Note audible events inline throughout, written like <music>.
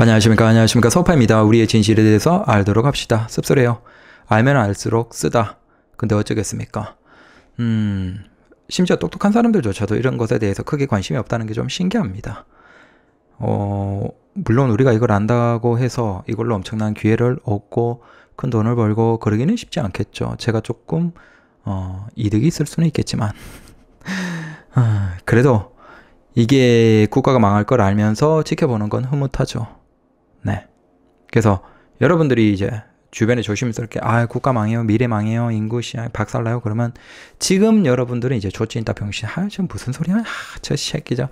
안녕하십니까 안녕하십니까 서파입니다 우리의 진실에 대해서 알도록 합시다 씁쓸해요 알면 알수록 쓰다 근데 어쩌겠습니까 음 심지어 똑똑한 사람들조차도 이런 것에 대해서 크게 관심이 없다는 게 좀 신기합니다 어 물론 우리가 이걸 안다고 해서 이걸로 엄청난 기회를 얻고 큰 돈을 벌고 그러기는 쉽지 않겠죠 제가 조금 어 이득이 있을 수는 있겠지만 <laughs> 아, 그래도 이게 국가가 망할 걸 알면서 지켜보는 건 흐뭇하죠 그래서 여러분들이 이제 주변에 조심스럽게 아 국가 망해요 미래 망해요 인구 시장 박살나요 그러면 지금 여러분들은 이제 조치인다 병신 하 아, 지금 무슨 소리야 아저 새끼죠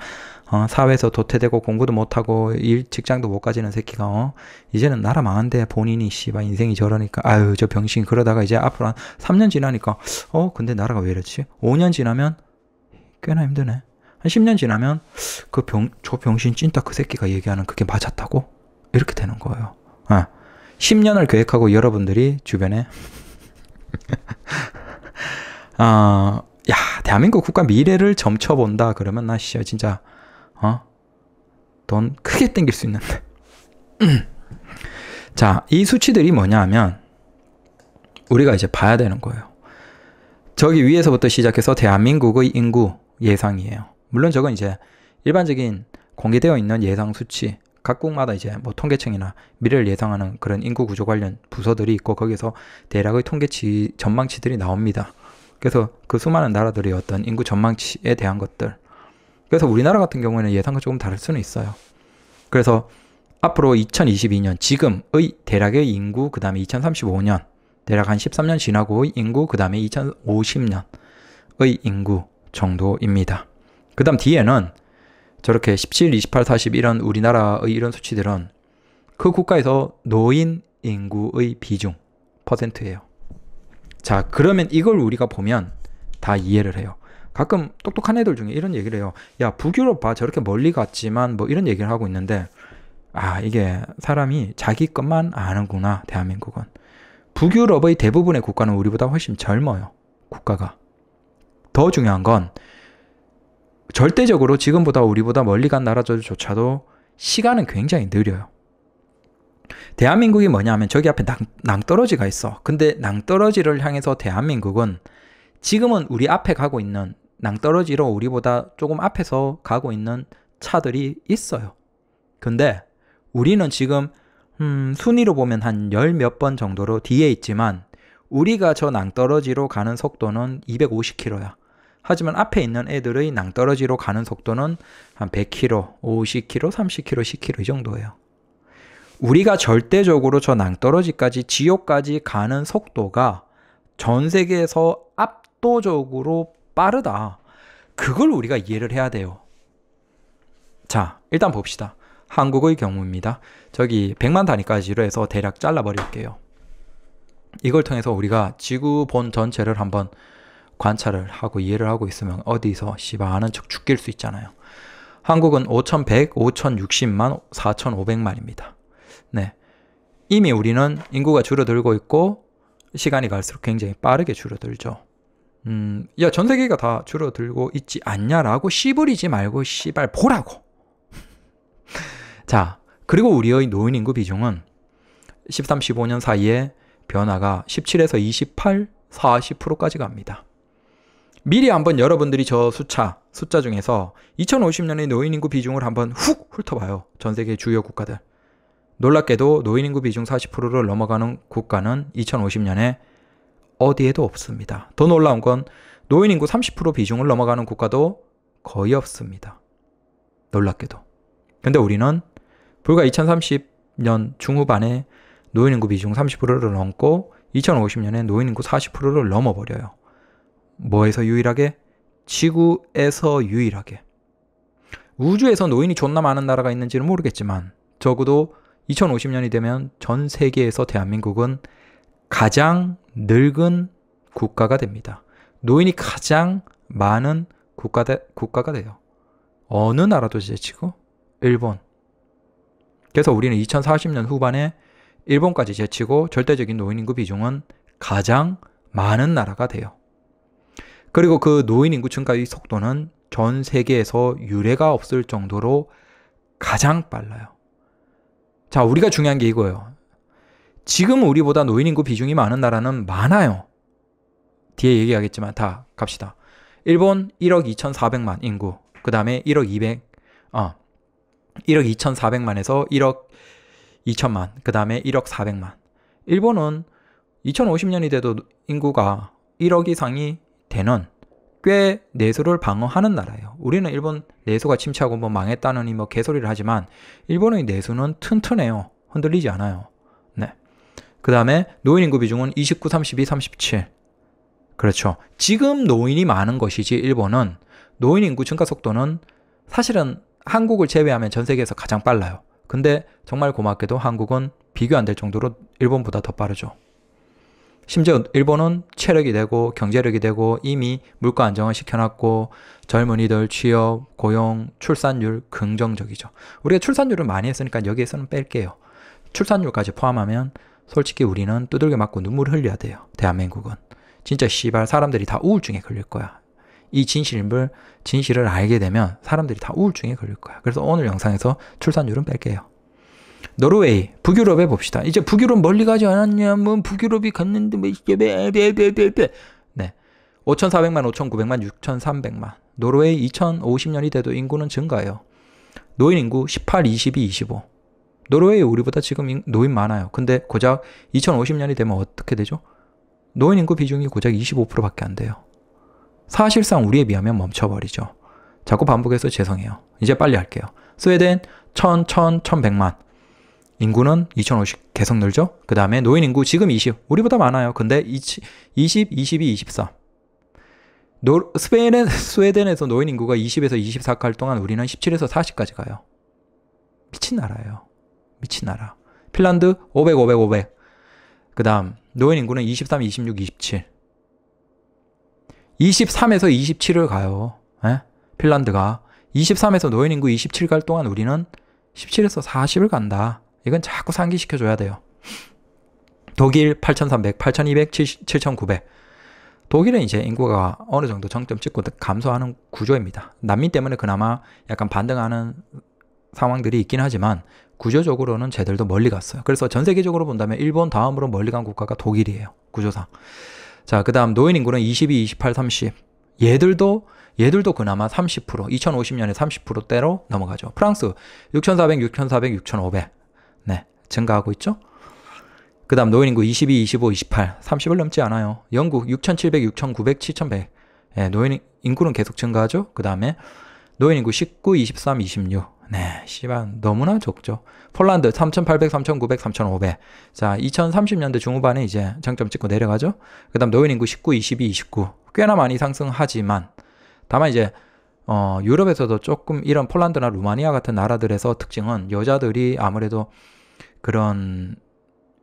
어, 사회에서 도태되고 공부도 못하고 일 직장도 못 가지는 새끼가 어 이제는 나라 망한데 본인이 씨발 인생이 저러니까 아유 저 병신 그러다가 이제 앞으로 한 3년 지나니까 어 근데 나라가 왜 이러지 5년 지나면 꽤나 힘드네 한 10년 지나면 그병저 병신 찐따 그 새끼가 얘기하는 그게 맞았다고 이렇게 되는 거예요 아, 10년을 계획하고 여러분들이 주변에 <laughs> 어, 야 대한민국 국가 미래를 점쳐본다 그러면 나 씨야 진짜 어? 돈 크게 땡길 수 있는데 <clears throat> 자이 수치들이 뭐냐면 우리가 이제 봐야 되는 거예요 저기 위에서부터 시작해서 대한민국의 인구 예상이에요 물론 저건 이제 일반적인 공개되어 있는 예상 수치 각국마다 이제 뭐 통계청이나 미래를 예상하는 그런 인구 구조 관련 부서들이 있고 거기서 대략의 통계치 전망치들이 나옵니다. 그래서 그 수많은 나라들의 어떤 인구 전망치에 대한 것들. 그래서 우리나라 같은 경우에는 예상과 조금 다를 수는 있어요. 그래서 앞으로 2022년 지금의 대략의 인구 그다음에 2035년 대략 한 13년 지나고의 인구 그다음에 2050년의 인구 정도입니다. 그다음 뒤에는 저렇게 17, 28, 40 이런 우리나라의 이런 수치들은 그 국가에서 노인 인구의 비중 퍼센트예요. 자, 그러면 이걸 우리가 보면 다 이해를 해요. 가끔 똑똑한 애들 중에 이런 얘기를 해요. 야, 북유럽 봐. 저렇게 멀리 갔지만 뭐 이런 얘기를 하고 있는데 아, 이게 사람이 자기 것만 아는구나. 대한민국은. 북유럽의 대부분의 국가는 우리보다 훨씬 젊어요. 국가가. 더 중요한 건 절대적으로 지금보다 우리보다 멀리 간 나라들조차도 시간은 굉장히 느려요. 대한민국이 뭐냐면 저기 앞에 낭, 떨어지가 있어. 근데 낭떠러지를 향해서 대한민국은 지금은 우리 앞에 가고 있는 낭떠러지로 우리보다 조금 앞에서 가고 있는 차들이 있어요. 근데 우리는 지금 음, 순위로 보면 한 열 몇 번 정도로 뒤에 있지만 우리가 저 낭떠러지로 가는 속도는 250km야. 하지만 앞에 있는 애들의 낭떠러지로 가는 속도는 한 100km, 50km, 30km, 10km 이 정도예요. 우리가 절대적으로 저 낭떠러지까지 지옥까지 가는 속도가 전 세계에서 압도적으로 빠르다. 그걸 우리가 이해를 해야 돼요. 자, 일단 봅시다. 한국의 경우입니다. 저기 100만 단위까지로 해서 대략 잘라버릴게요. 이걸 통해서 우리가 지구본 전체를 한번 관찰을 하고 이해를 하고 있으면 어디서 씨발 아는 척 죽일 수 있잖아요. 한국은 5,100, 5,060만, 4,500만입니다. 네. 이미 우리는 인구가 줄어들고 있고 시간이 갈수록 굉장히 빠르게 줄어들죠. 음, 야, 전 세계가 다 줄어들고 있지 않냐라고 씨부리지 말고 씨발 보라고. <laughs> 자, 그리고 우리의 노인 인구 비중은 13, 15년 사이에 변화가 17에서 28, 40%까지 갑니다. 미리 한번 여러분들이 저 숫자, 숫자 중에서 2050년의 노인 인구 비중을 한번 훅 훑어봐요. 전 세계 주요 국가들. 놀랍게도 노인 인구 비중 40%를 넘어가는 국가는 2050년에 어디에도 없습니다. 더 놀라운 건 노인 인구 30% 비중을 넘어가는 국가도 거의 없습니다. 놀랍게도. 근데 우리는 불과 2030년 중후반에 노인 인구 비중 30%를 넘고 2050년에 노인 인구 40%를 넘어버려요. 뭐에서 유일하게? 지구에서 유일하게. 우주에서 노인이 존나 많은 나라가 있는지는 모르겠지만 적어도 2050년이 되면 전 세계에서 대한민국은 가장 늙은 국가가 됩니다. 노인이 가장 많은 국가 대, 국가가 돼요. 어느 나라도 제치고 일본. 그래서 우리는 2040년 후반에 일본까지 제치고 절대적인 노인 인구 비중은 가장 많은 나라가 돼요. 그리고 그 노인 인구 증가의 속도는 전 세계에서 유례가 없을 정도로 가장 빨라요. 자, 우리가 중요한 게 이거예요. 지금 우리보다 노인 인구 비중이 많은 나라는 많아요. 뒤에 얘기하겠지만 다 갑시다. 일본 1억 2,400만 인구. 그 다음에 1억 200, 어, 아, 1억 2,400만에서 1억 2천만. 그 다음에 1억 400만. 일본은 2050년이 돼도 인구가 1억 이상이 대는 꽤 내수를 방어하는 나라예요. 우리는 일본 내수가 침체하고 뭐 망했다느니 뭐 개소리를 하지만 일본의 내수는 튼튼해요. 흔들리지 않아요. 네. 그 다음에 노인 인구 비중은 29, 32, 37. 그렇죠. 지금 노인이 많은 것이지 일본은 노인 인구 증가 속도는 사실은 한국을 제외하면 전 세계에서 가장 빨라요. 근데 정말 고맙게도 한국은 비교 안 될 정도로 일본보다 더 빠르죠. 심지어 일본은 체력이 되고 경제력이 되고 이미 물가 안정을 시켜놨고 젊은이들 취업, 고용, 출산율 긍정적이죠. 우리가 출산율을 많이 했으니까 여기에서는 뺄게요. 출산율까지 포함하면 솔직히 우리는 두들겨 맞고 눈물 흘려야 돼요. 대한민국은. 진짜 씨발 사람들이 다 우울증에 걸릴 거야. 이 진실을, 진실을 알게 되면 사람들이 다 우울증에 걸릴 거야. 그래서 오늘 영상에서 출산율은 뺄게요. 노르웨이, 북유럽에 봅시다. 이제 북유럽 멀리 가지 않았냐? 면 뭐 북유럽이 갔는데 뭐 이게 베베베베. 네. 5,400만, 5,900만, 6,300만. 노르웨이 2050년이 돼도 인구는 증가해요. 노인 인구 18, 22, 25. 노르웨이 우리보다 지금 노인 많아요. 근데 고작 2050년이 되면 어떻게 되죠? 노인 인구 비중이 고작 25%밖에 안 돼요. 사실상 우리에 비하면 멈춰버리죠. 자꾸 반복해서 죄송해요. 이제 빨리 할게요. 스웨덴 1000, 1000, 1100만. 인구는 2,050 계속 늘죠? 그 다음에 노인 인구 지금 20, 우리보다 많아요. 근데 20, 20 22, 24. 노, 스웨덴, <laughs> 스웨덴에서 노인 인구가 20에서 24 갈 동안 우리는 17에서 40까지 가요. 미친 나라예요. 미친 나라. 핀란드 500, 500, 500. 그 다음, 노인 인구는 23, 26, 27. 23에서 27을 가요. 에? 예? 핀란드가. 23에서 노인 인구 27 갈 동안 우리는 17에서 40을 간다. 이건 자꾸 상기시켜줘야 돼요. 독일 8,300, 8,200, 7,900. 독일은 이제 인구가 어느 정도 정점 찍고 감소하는 구조입니다. 난민 때문에 그나마 약간 반등하는 상황들이 있긴 하지만 구조적으로는 쟤들도 멀리 갔어요. 그래서 전 세계적으로 본다면 일본 다음으로 멀리 간 국가가 독일이에요. 구조상. 자, 그 다음 노인 인구는 22, 28, 30. 얘들도 얘들도 그나마 30%, 2050년에 30%대로 넘어가죠. 프랑스 6,400, 6,400, 6,500. 증가하고 있죠. 그 다음 노인 인구 22, 25, 28, 30을 넘지 않아요. 영국 6,700, 6,900, 7,100. 예, 노인 인구는 계속 증가하죠. 그 다음에 노인 인구 19, 23, 26. 네, 시발 너무나 적죠. 폴란드 3,800, 3,900, 3,500. 자, 2030년대 중후반에 이제 장점 찍고 내려가죠. 그다음 노인 인구 19, 22, 29. 꽤나 많이 상승하지만 다만 이제 어, 유럽에서도 조금 이런 폴란드나 루마니아 같은 나라들에서 특징은 여자들이 아무래도 그런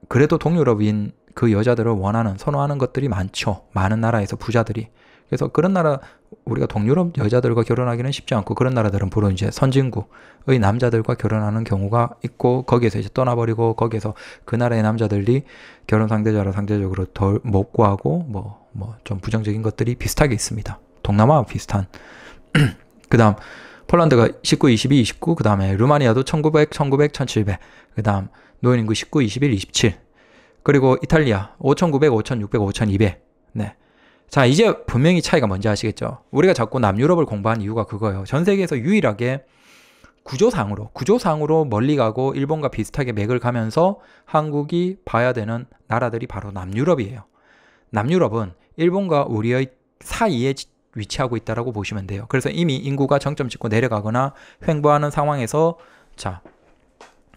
그래도 동유럽인 그 여자들을 원하는 선호하는 것들이 많죠. 많은 나라에서 부자들이. 그래서 그런 나라 우리가 동유럽 여자들과 결혼하기는 쉽지 않고 그런 나라들은 보로 이제 선진국의 남자들과 결혼하는 경우가 있고 거기에서 이제 떠나버리고 거기에서 그 나라의 남자들이 결혼 상대자로 상대적으로 덜못 구하고 뭐 뭐 좀 부정적인 것들이 비슷하게 있습니다. 동남아와 비슷한. <clears throat> 그다음 폴란드가 19, 22, 29, 그다음에 루마니아도 1900, 1900, 1700. 그다음 노인 인구 19, 21, 27. 그리고 이탈리아 5,900, 5,600, 5,200. 네. 자, 이제 분명히 차이가 뭔지 아시겠죠? 우리가 자꾸 남유럽을 공부한 이유가 그거예요. 전 세계에서 유일하게 구조상으로, 구조상으로 멀리 가고 일본과 비슷하게 맥을 가면서 한국이 봐야 되는 나라들이 바로 남유럽이에요. 남유럽은 일본과 우리의 사이에 위치하고 있다라고 보시면 돼요. 그래서 이미 인구가 정점 찍고 내려가거나 횡보하는 상황에서 자,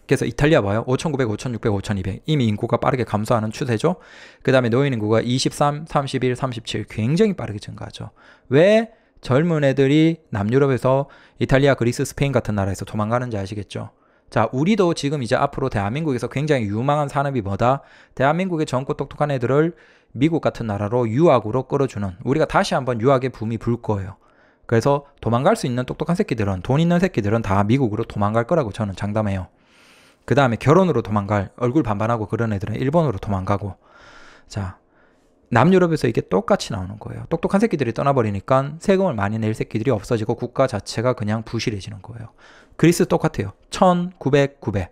그래서 이탈리아 봐요. 5,900, 5,600, 5,200. 이미 인구가 빠르게 감소하는 추세죠. 그 다음에 노인 인구가 23, 31, 37. 굉장히 빠르게 증가하죠. 왜 젊은 애들이 남유럽에서 이탈리아, 그리스, 스페인 같은 나라에서 도망가는지 아시겠죠? 자, 우리도 지금 이제 앞으로 대한민국에서 굉장히 유망한 산업이 뭐다? 대한민국의 젊고 똑똑한 애들을 미국 같은 나라로 유학으로 끌어주는 우리가 다시 한번 유학의 붐이 불 거예요. 그래서 도망갈 수 있는 똑똑한 새끼들은 돈 있는 새끼들은 다 미국으로 도망갈 거라고 저는 장담해요. 그 다음에 결혼으로 도망갈 얼굴 반반하고 그런 애들은 일본으로 도망가고 자 남유럽에서 이게 똑같이 나오는 거예요. 똑똑한 새끼들이 떠나버리니까 세금을 많이 낼 새끼들이 없어지고 국가 자체가 그냥 부실해지는 거예요. 그리스 똑같아요. 1900, 900.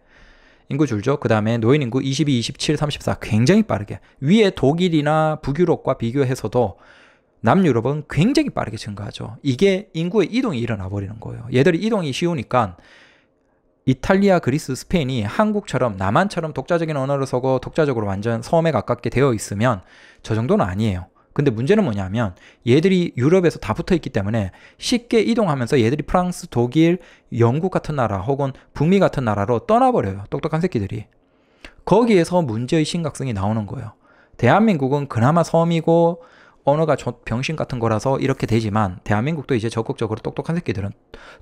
인구 줄죠. 그 다음에 노인 인구 22, 27, 34 굉장히 빠르게 위에 독일이나 북유럽과 비교해서도 남유럽은 굉장히 빠르게 증가하죠. 이게 인구의 이동이 일어나 버리는 거예요. 얘들이 이동이 쉬우니까 이탈리아, 그리스, 스페인이 한국처럼 남한처럼 독자적인 언어를 서고 독자적으로 완전 섬에 가깝게 되어 있으면 저 정도는 아니에요. 근데 문제는 뭐냐면 얘들이 유럽에서 다 붙어 있기 때문에 쉽게 이동하면서 얘들이 프랑스, 독일, 영국 같은 나라 혹은 북미 같은 나라로 떠나버려요. 똑똑한 새끼들이. 거기에서 문제의 심각성이 나오는 거예요. 대한민국은 그나마 섬이고 언어가 병신 같은 거라서 이렇게 되지만 대한민국도 이제 적극적으로 똑똑한 새끼들은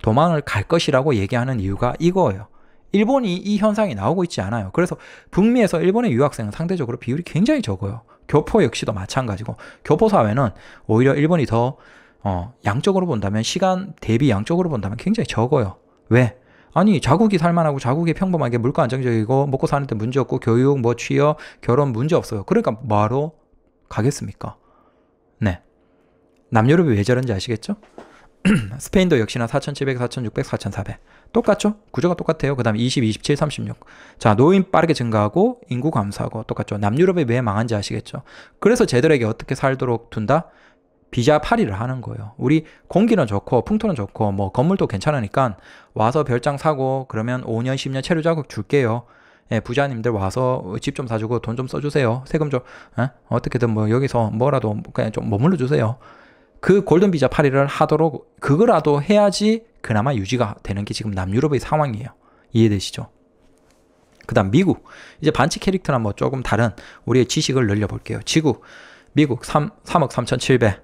도망을 갈 것이라고 얘기하는 이유가 이거예요. 일본이 이 현상이 나오고 있지 않아요. 그래서 북미에서 일본의 유학생은 상대적으로 비율이 굉장히 적어요. 교포 역시도 마찬가지고 교포 사회는 오히려 일본이 더 어, 양적으로 본다면 시간 대비 양적으로 본다면 굉장히 적어요. 왜? 아니 자국이 살만하고 자국이 평범하게 물가 안정적이고 먹고 사는데 문제 없고 교육 뭐 취업 결혼 문제 없어요. 그러니까 뭐하 가겠습니까? 네. 남유럽이 왜 저런지 아시겠죠? <clears throat> 스페인도 역시나 4,700, 4,600, 4,400. 똑같죠? 구조가 똑같아요. 그 다음 에 20, 27, 36. 자, 노인 빠르게 증가하고 인구 감소하고 똑같죠. 남유럽이 왜 망한지 아시겠죠? 그래서 쟤들에게 어떻게 살도록 둔다? 비자 파리를 하는 거예요. 우리 공기는 좋고 풍토는 좋고 뭐 건물도 괜찮으니까 와서 별장 사고 그러면 5년, 10년 체류 자국 줄게요. 예, 부자님들 와서 집 좀 사주고 돈 좀 써주세요. 세금 좀 예? 어떻게든 뭐 여기서 뭐라도 그냥 좀 머물러 주세요. 그 골든 비자 파리를 하도록 그거라도 해야지 그나마 유지가 되는 게 지금 남유럽의 상황이에요. 이해되시죠? 그다음 미국 이제 반칙 캐릭터나 뭐 조금 다른 우리의 지식을 늘려볼게요. 지구 미국 3, 3억 3,700,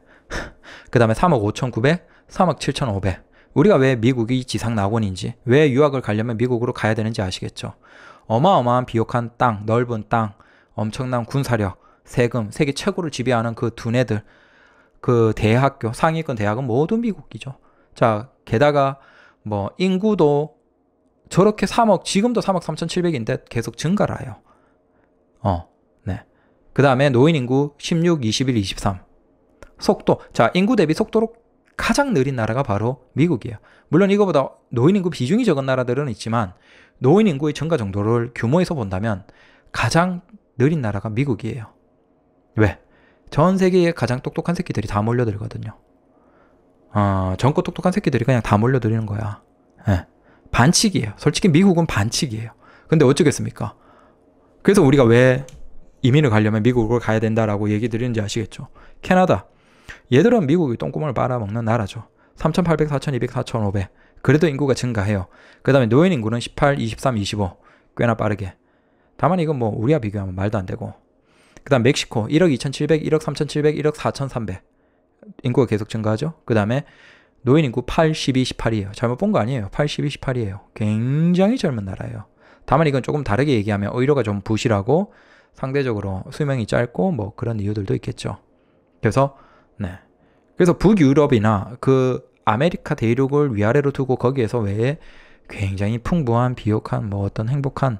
그 다음에 3억 5,900, 3억 7,500. 우리가 왜 미국이 지상 낙원인지, 왜 유학을 가려면 미국으로 가야 되는지 아시겠죠? 어마어마한 비옥한 땅, 넓은 땅, 엄청난 군사력, 세금, 세계 최고를 지배하는 그 두뇌들, 그 대학교, 상위권 대학은 모두 미국이죠. 자, 게다가 뭐 인구도 저렇게 3억, 지금도 3억 3,700인데 계속 증가를 해요. 어, 네. 그 다음에 노인 인구 16, 21, 23. 속도. 자, 인구 대비 속도로 가장 느린 나라가 바로 미국이에요. 물론 이거보다 노인 인구 비중이 적은 나라들은 있지만 노인 인구의 증가 정도를 규모에서 본다면 가장 느린 나라가 미국이에요. 왜? 전 세계에 가장 똑똑한 새끼들이 다 몰려들거든요. 어, 전거 똑똑한 새끼들이 그냥 다 몰려드리는 거야. 예. 반칙이에요. 솔직히 미국은 반칙이에요. 근데 어쩌겠습니까? 그래서 우리가 왜 이민을 가려면 미국을 가야 된다라고 얘기 드리는지 아시겠죠? 캐나다. 얘들은 미국이 똥구멍을 빨아먹는 나라죠. 3,800, 4,200, 4,500. 그래도 인구가 증가해요. 그 다음에 노인 인구는 18, 23, 25. 꽤나 빠르게. 다만 이건 뭐 우리와 비교하면 말도 안 되고. 그 다음 멕시코 1억 2,700, 1억 3,700, 1억 4,300. 인구가 계속 증가하죠. 그 다음에 노인 인구 8, 12, 18이에요. 잘못 본 거 아니에요. 8, 12, 18이에요. 굉장히 젊은 나라예요. 다만 이건 조금 다르게 얘기하면 의료가 좀 부실하고 상대적으로 수명이 짧고 뭐 그런 이유들도 있겠죠. 그래서 네. 그래서 북유럽이나 그 아메리카 대륙을 위아래로 두고 거기에서 외에 굉장히 풍부한 비옥한 뭐 어떤 행복한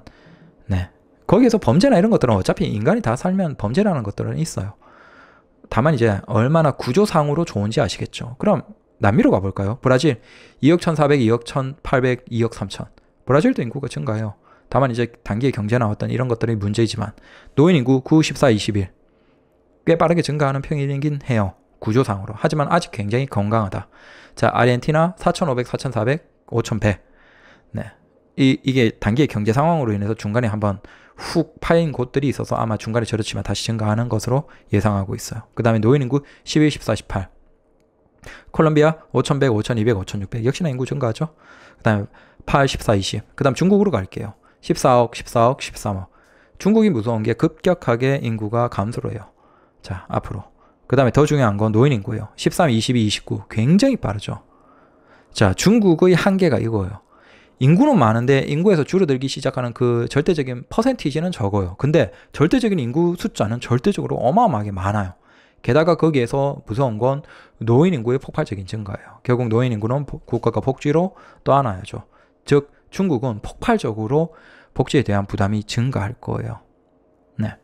네 거기에서 범죄나 이런 것들은 어차피 인간이 다 살면 범죄라는 것들은 있어요. 다만 이제 얼마나 구조상으로 좋은지 아시겠죠. 그럼 남미로 가볼까요? 브라질 2억 1,400, 2억 1,800, 2억 3천. 브라질도 인구가 증가해요. 다만 이제 단기의 경제나 어떤 이런 것들이 문제이지만 노인 인구 9, 14, 21꽤 빠르게 증가하는 편이긴 해요. 구조상으로. 하지만 아직 굉장히 건강하다. 자, 아르헨티나 4,500, 4,400, 5,100. 네. 이, 이게 단기의 경제 상황으로 인해서 중간에 한번 훅 파인 곳들이 있어서 아마 중간에 저렇지만 다시 증가하는 것으로 예상하고 있어요. 그 다음에 노인 인구 11, 14, 18. 콜롬비아 5,100, 5,200, 5,600. 역시나 인구 증가하죠. 그 다음에 8, 14, 20. 그 다음 중국으로 갈게요. 14억, 14억, 13억. 중국이 무서운 게 급격하게 인구가 감소를 해요. 자, 앞으로. 그 다음에 더 중요한 건 노인 인구예요. 13, 22, 29 굉장히 빠르죠. 자 중국의 한계가 이거예요. 인구는 많은데 인구에서 줄어들기 시작하는 그 절대적인 퍼센티지는 적어요. 근데 절대적인 인구 숫자는 절대적으로 어마어마하게 많아요. 게다가 거기에서 무서운 건 노인 인구의 폭발적인 증가예요. 결국 노인 인구는 국가가 복지로 떠안아야죠. 즉 중국은 폭발적으로 복지에 대한 부담이 증가할 거예요. 네.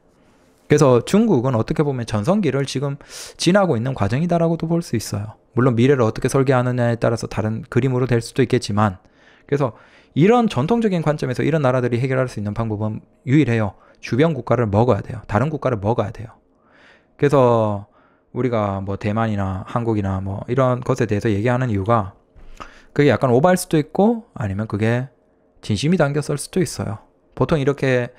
그래서 중국은 어떻게 보면 전성기를 지금 지나고 있는 과정이다라고도 볼 수 있어요. 물론 미래를 어떻게 설계하느냐에 따라서 다른 그림으로 될 수도 있겠지만, 그래서 이런 전통적인 관점에서 이런 나라들이 해결할 수 있는 방법은 유일해요. 주변 국가를 먹어야 돼요. 다른 국가를 먹어야 돼요. 그래서 우리가 뭐 대만이나 한국이나 뭐 이런 것에 대해서 얘기하는 이유가 그게 약간 오바할 수도 있고 아니면 그게 진심이 담겼을 수도 있어요. 보통 이렇게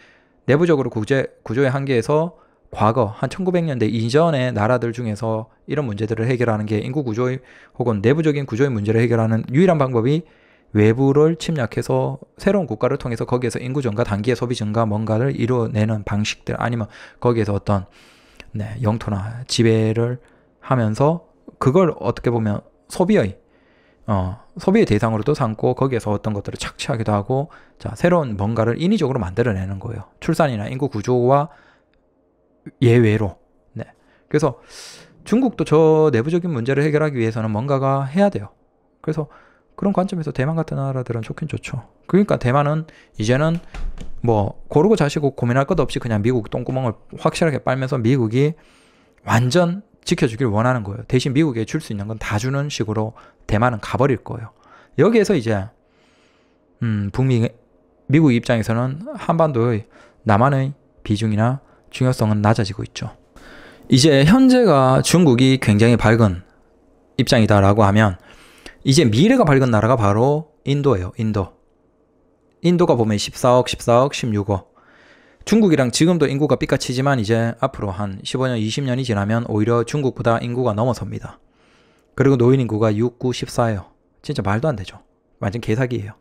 내부적으로 구제, 구조의 한계에서 과거 한 1900년대 이전의 나라들 중에서 이런 문제들을 해결하는 게 인구 구조의 혹은 내부적인 구조의 문제를 해결하는 유일한 방법이 외부를 침략해서 새로운 국가를 통해서 거기에서 인구 증가, 단기의 소비 증가 뭔가를 이뤄내는 방식들 아니면 거기에서 어떤 네, 영토나 지배를 하면서 그걸 어떻게 보면 소비의 어, 소비의 대상으로도 삼고 거기에서 어떤 것들을 착취하기도 하고 자, 새로운 뭔가를 인위적으로 만들어내는 거예요. 출산이나 인구 구조와 예외로. 네. 그래서 중국도 저 내부적인 문제를 해결하기 위해서는 뭔가가 해야 돼요. 그래서 그런 관점에서 대만 같은 나라들은 좋긴 좋죠. 그러니까 대만은 이제는 뭐 고르고 자시고 고민할 것 없이 그냥 미국 똥구멍을 확실하게 빨면서 미국이 완전 지켜주길 원하는 거예요. 대신 미국에 줄 수 있는 건 다 주는 식으로 대만은 가버릴 거예요. 여기에서 이제 음, 북미 미국 입장에서는 한반도의 남한의 비중이나 중요성은 낮아지고 있죠. 이제 현재가 중국이 굉장히 밝은 입장이다라고 하면 이제 미래가 밝은 나라가 바로 인도예요. 인도. 인도가 보면 14억, 14억, 16억. 중국이랑 지금도 인구가 삐까치지만 이제 앞으로 한 15년, 20년이 지나면 오히려 중국보다 인구가 넘어섭니다. 그리고 노인 인구가 6, 9, 14예요. 진짜 말도 안 되죠. 완전 개사기예요.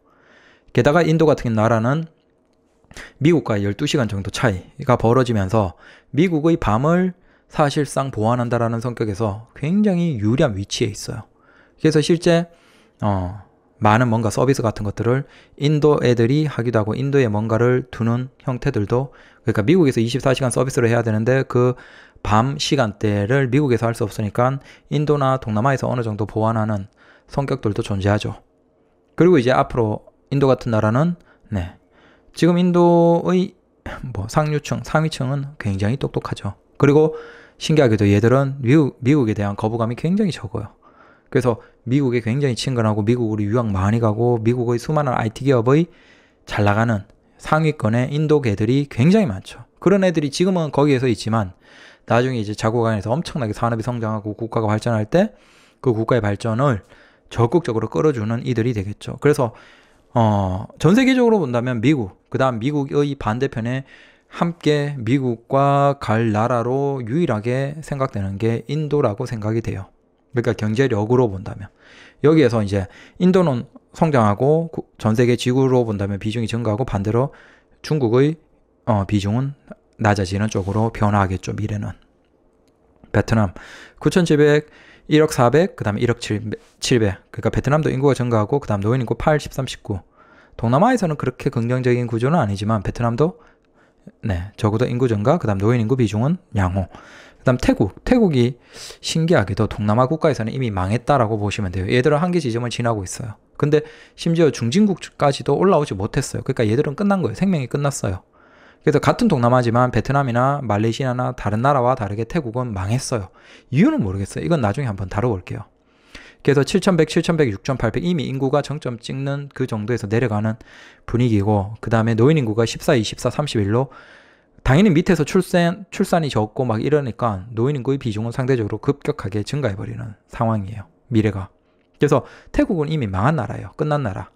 게다가 인도 같은 나라는 미국과 12시간 정도 차이가 벌어지면서 미국의 밤을 사실상 보완한다라는 성격에서 굉장히 유리한 위치에 있어요. 그래서 실제 어, 많은 뭔가 서비스 같은 것들을 인도 애들이 하기도 하고 인도에 뭔가를 두는 형태들도 그러니까 미국에서 24시간 서비스를 해야 되는데 그 밤 시간대를 미국에서 할 수 없으니까 인도나 동남아에서 어느 정도 보완하는 성격들도 존재하죠. 그리고 이제 앞으로 인도 같은 나라는 네. 지금 인도의 <laughs> 뭐 상류층, 상위층은 굉장히 똑똑하죠. 그리고 신기하게도 얘들은 미국, 미국에 대한 거부감이 굉장히 적어요. 그래서 미국에 굉장히 친근하고 미국으로 유학 많이 가고 미국의 수많은 IT 기업의 잘 나가는 상위권의 인도계들이 굉장히 많죠. 그런 애들이 지금은 거기에서 있지만 나중에 이제 자국 안에서 엄청나게 산업이 성장하고 국가가 발전할 때 그 국가의 발전을 적극적으로 끌어주는 이들이 되겠죠. 그래서 어, 전 세계적으로 본다면 미국, 그다음 미국의 반대편에 함께 미국과 갈 나라로 유일하게 생각되는 게 인도라고 생각이 돼요. 그러니까 경제력으로 본다면 여기에서 이제 인도는 성장하고 전 세계 지구로 본다면 비중이 증가하고 반대로 중국의 어, 비중은 낮아지는 쪽으로 변화하겠죠 미래는 베트남 9,700 1억 400, 그 다음에 1억 700, 그러니까 베트남도 인구가 증가하고, 그 다음 노인 인구 8, 13, 19. 동남아에서는 그렇게 긍정적인 구조는 아니지만, 베트남도, 네, 적어도 인구 증가, 그 다음 노인 인구 비중은 양호. 다음 태국. 태국이 신기하게도 동남아 국가에서는 이미 망했다라고 보시면 돼요. 얘들은 한계 지점을 지나고 있어요. 근데 심지어 중진국까지도 올라오지 못했어요. 그러니까 얘들은 끝난 거예요. 생명이 끝났어요. 그래서 같은 동남아지만 베트남이나 말레이시아나 다른 나라와 다르게 태국은 망했어요. 이유는 모르겠어요. 이건 나중에 한번 다뤄볼게요. 그래서 7,100, 7,100, 6,800 이미 인구가 정점 찍는 그 정도에서 내려가는 분위기고 그 다음에 노인 인구가 14, 24, 31로 당연히 밑에서 출산, 출산이 적고 막 이러니까 노인 인구의 비중은 상대적으로 급격하게 증가해버리는 상황이에요. 미래가. 그래서 태국은 이미 망한 나라예요. 끝난 나라.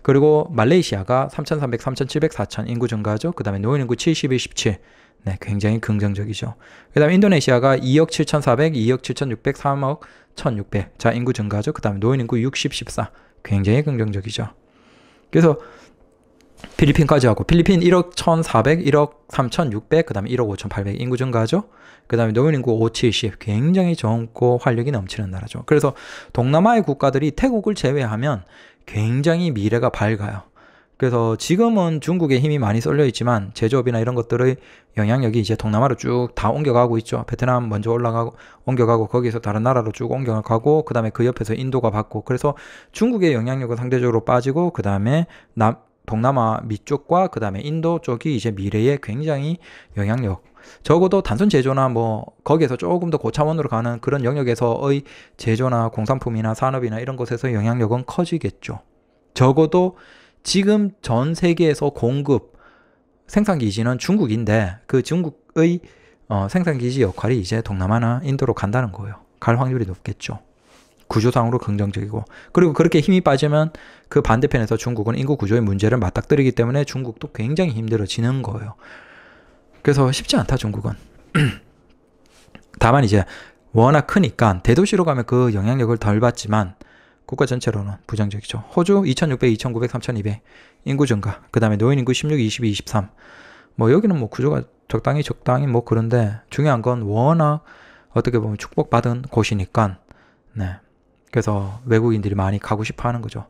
그리고 말레이시아가 3,300, 3,700, 4,000 인구 증가죠. 그 다음에 노인 인구 70, 27. 네, 굉장히 긍정적이죠. 그 다음에 인도네시아가 2억 7,400, 2억 7,600, 3억 1,600. 자, 인구 증가죠. 그 다음에 노인 인구 60, 14. 굉장히 긍정적이죠. 그래서 필리핀까지 하고 필리핀 1억 1,400, 1억 3,600, 그 다음에 1억 5,800 인구 증가죠. 그 다음에 노인인구 570 굉장히 젊고 활력이 넘치는 나라죠. 그래서 동남아의 국가들이 태국을 제외하면 굉장히 미래가 밝아요. 그래서 지금은 중국의 힘이 많이 쏠려 있지만 제조업이나 이런 것들의 영향력이 이제 동남아로 쭉 다 옮겨가고 있죠. 베트남 먼저 올라가고 옮겨가고 거기서 다른 나라로 쭉 옮겨가고 그다음에 그 옆에서 인도가 받고 그래서 중국의 영향력은 상대적으로 빠지고 그다음에 남 동남아 미 쪽과 그 다음에 인도 쪽이 이제 미래에 굉장히 영향력 적어도 단순 제조나 뭐 거기에서 조금 더 고차원으로 가는 그런 영역에서의 제조나 공산품이나 산업이나 이런 곳에서 영향력은 커지겠죠. 적어도 지금 전 세계에서 공급 생산 기지는 중국인데 그 중국의 어, 생산 기지 역할이 이제 동남아나 인도로 간다는 거예요. 갈 확률이 높겠죠. 구조상으로 긍정적이고 그리고 그렇게 힘이 빠지면 그 반대편에서 중국은 인구 구조의 문제를 맞닥뜨리기 때문에 중국도 굉장히 힘들어지는 거예요. 그래서 쉽지 않다 중국은. <clears throat> 다만 이제 워낙 크니까 대도시로 가면 그 영향력을 덜 받지만 국가 전체로는 부정적이죠. 호주 2600, 2900, 3200 인구 증가. 그다음에 노인 인구 16, 22, 23. 뭐 여기는 뭐 구조가 적당히 적당히 뭐 그런데 중요한 건 워낙 어떻게 보면 축복받은 곳이니까 네. 그래서 외국인들이 많이 가고 싶어 하는 거죠.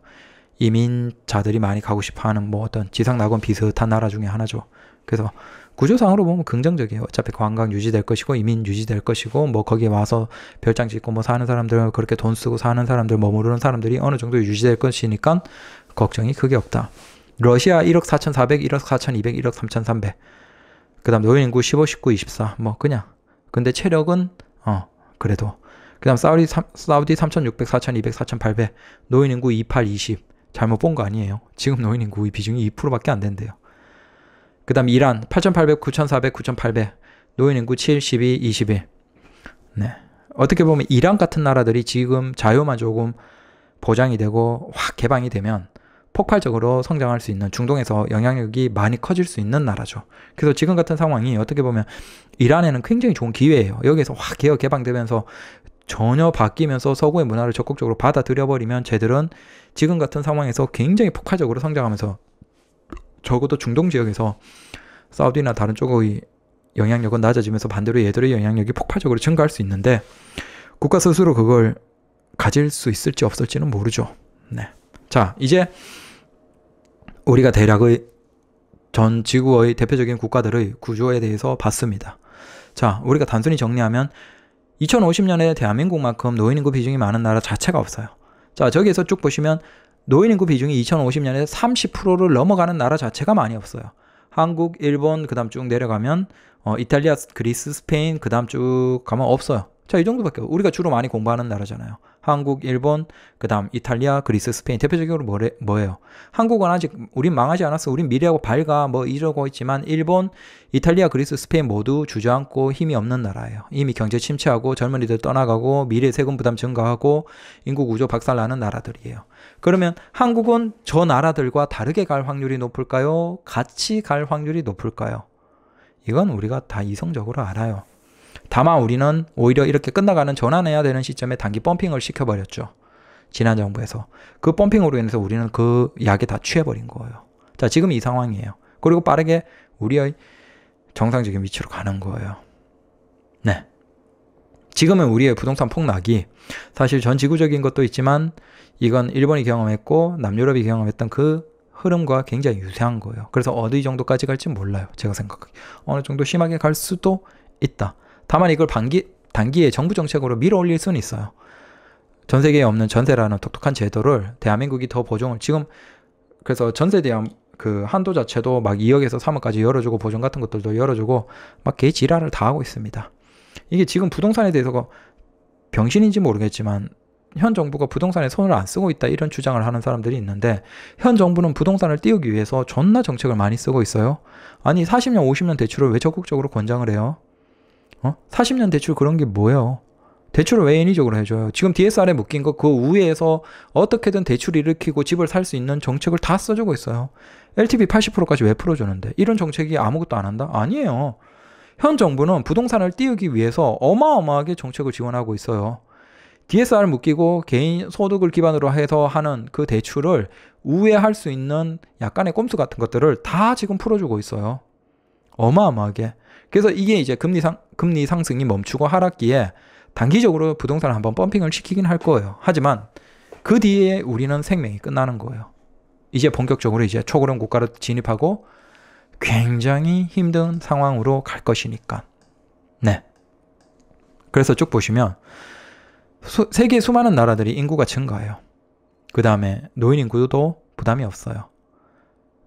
이민자들이 많이 가고 싶어 하는 뭐 어떤 지상낙원 비슷한 나라 중에 하나죠. 그래서 구조상으로 보면 긍정적이에요. 어차피 관광 유지될 것이고 이민 유지될 것이고 뭐 거기에 와서 별장 짓고 뭐 사는 사람들 그렇게 돈 쓰고 사는 사람들 머무르는 사람들이 어느 정도 유지될 것이니까 걱정이 크게 없다. 러시아 1억 4,400, 1억 4,200, 1억 3,300. 그다음 노인 인구 15, 19, 24. 뭐 그냥. 근데 체력은 어 그래도 그 다음 사우디, 사, 사우디 3,600, 4,200, 4,800 노인 인구 28, 20 잘못 본 거 아니에요. 지금 노인 인구의 비중이 2%밖에 안 된대요. 그 다음 이란 8,800, 9,400, 9,800 노인 인구 7, 12, 21 네. 어떻게 보면 이란 같은 나라들이 지금 자유만 조금 보장이 되고 확 개방이 되면 폭발적으로 성장할 수 있는 중동에서 영향력이 많이 커질 수 있는 나라죠. 그래서 지금 같은 상황이 어떻게 보면 이란에는 굉장히 좋은 기회예요. 여기에서 확 개혁 개방되면서 전혀 바뀌면서 서구의 문화를 적극적으로 받아들여버리면 쟤들은 지금 같은 상황에서 굉장히 폭발적으로 성장하면서 적어도 중동 지역에서 사우디나 다른 쪽의 영향력은 낮아지면서 반대로 얘들의 영향력이 폭발적으로 증가할 수 있는데 국가 스스로 그걸 가질 수 있을지 없을지는 모르죠. 네. 자, 이제 우리가 대략의 전 지구의 대표적인 국가들의 구조에 대해서 봤습니다. 자, 우리가 단순히 정리하면 2050년에 대한민국만큼 노인 인구 비중이 많은 나라 자체가 없어요. 자, 저기에서 쭉 보시면 노인 인구 비중이 2050년에 30%를 넘어가는 나라 자체가 많이 없어요. 한국, 일본, 그 다음 쭉 내려가면 어, 이탈리아, 그리스, 스페인, 그 다음 쭉 가면 없어요. 자, 이 정도밖에 우리가 주로 많이 공부하는 나라잖아요. 한국, 일본, 그다음 이탈리아, 그리스, 스페인 대표적으로 뭐래, 뭐예요? 한국은 아직 우린 망하지 않았어. 우린 미래하고 밝아 뭐 이러고 있지만 일본, 이탈리아, 그리스, 스페인 모두 주저앉고 힘이 없는 나라예요. 이미 경제 침체하고 젊은이들 떠나가고 미래 세금 부담 증가하고 인구 구조 박살나는 나라들이에요. 그러면 한국은 저 나라들과 다르게 갈 확률이 높을까요? 같이 갈 확률이 높을까요? 이건 우리가 다 이성적으로 알아요. 다만 우리는 오히려 이렇게 끝나가는 전환해야 되는 시점에 단기 펌핑을 시켜버렸죠. 지난 정부에서. 그 펌핑으로 인해서 우리는 그 약에 다 취해버린 거예요. 자, 지금 이 상황이에요. 그리고 빠르게 우리의 정상적인 위치로 가는 거예요. 네. 지금은 우리의 부동산 폭락이 사실 전 지구적인 것도 있지만 이건 일본이 경험했고 남유럽이 경험했던 그 흐름과 굉장히 유사한 거예요. 그래서 어디 정도까지 갈지 몰라요. 제가 생각하기 어느 정도 심하게 갈 수도 있다. 다만 이걸 반기, 단기에 정부 정책으로 밀어올릴 수는 있어요. 전 세계에 없는 전세라는 독특한 제도를 대한민국이 더 보정을 지금 그래서 전세 대한 그 한도 자체도 막 2억에서 3억까지 열어주고 보증 같은 것들도 열어주고 막 개지랄을 다 하고 있습니다. 이게 지금 부동산에 대해서가 병신인지 모르겠지만 현 정부가 부동산에 손을 안 쓰고 있다 이런 주장을 하는 사람들이 있는데 현 정부는 부동산을 띄우기 위해서 존나 정책을 많이 쓰고 있어요. 아니 40년 50년 대출을 왜 적극적으로 권장을 해요? 어? 40년 대출 그런 게 뭐예요? 대출을 왜 인위적으로 해줘요? 지금 DSR에 묶인 거그 위에서 어떻게든 대출 일으키고 집을 살 수 있는 정책을 다 써주고 있어요. LTV 80%까지 왜 풀어주는데? 이런 정책이 아무것도 안 한다? 아니에요. 현 정부는 부동산을 띄우기 위해서 어마어마하게 정책을 지원하고 있어요. DSR 묶이고 개인 소득을 기반으로 해서 하는 그 대출을 우회할 수 있는 약간의 꼼수 같은 것들을 다 지금 풀어주고 있어요. 어마어마하게. 그래서 이게 이제 금리 상 금리 상승이 멈추고 하락기에 단기적으로 부동산을 한번 펌핑을 시키긴 할 거예요. 하지만 그 뒤에 우리는 생명이 끝나는 거예요. 이제 본격적으로 이제 초고령 국가로 진입하고 굉장히 힘든 상황으로 갈 것이니까. 네. 그래서 쭉 보시면 수, 세계 수많은 나라들이 인구가 증가해요. 그 다음에 노인 인구도 부담이 없어요.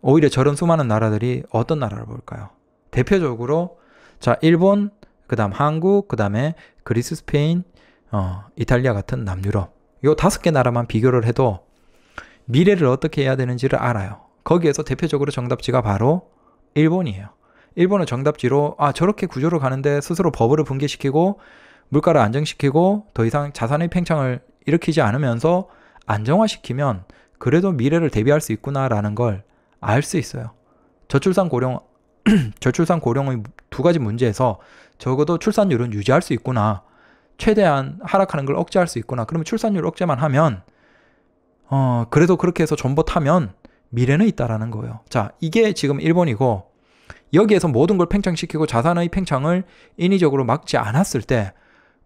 오히려 저런 수많은 나라들이 어떤 나라를 볼까요? 대표적으로 자, 일본, 그 다음 한국, 그 다음에 그리스, 스페인, 어, 이탈리아 같은 남유럽. 요 다섯 개 나라만 비교를 해도 미래를 어떻게 해야 되는지를 알아요. 거기에서 대표적으로 정답지가 바로 일본이에요. 일본은 정답지로 아 저렇게 구조로 가는데 스스로 버블을 붕괴시키고 물가를 안정시키고 더 이상 자산의 팽창을 일으키지 않으면서 안정화시키면 그래도 미래를 대비할 수 있구나라는 걸 알 수 있어요. 저출산 고령 <clears throat> 저출산 고령의 두 가지 문제에서 적어도 출산율은 유지할 수 있구나. 최대한 하락하는 걸 억제할 수 있구나. 그러면 출산율 억제만 하면 어, 그래도 그렇게 해서 전봇타면 미래는 있다라는 거예요. 자, 이게 지금 일본이고 여기에서 모든 걸 팽창시키고 자산의 팽창을 인위적으로 막지 않았을 때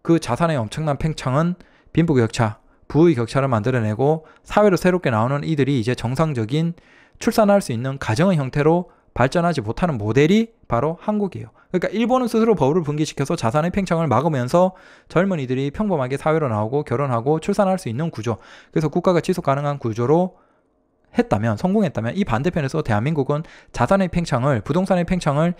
그 자산의 엄청난 팽창은 빈부격차, 부의 격차를 만들어내고 사회로 새롭게 나오는 이들이 이제 정상적인 출산할 수 있는 가정의 형태로 발전하지 못하는 모델이 바로 한국이에요. 그러니까 일본은 스스로 법을 분기시켜서 자산의 팽창을 막으면서 젊은이들이 평범하게 사회로 나오고 결혼하고 출산할 수 있는 구조. 그래서 국가가 지속 가능한 구조로 했다면 성공했다면 이 반대편에서 대한민국은 자산의 팽창을 부동산의 팽창을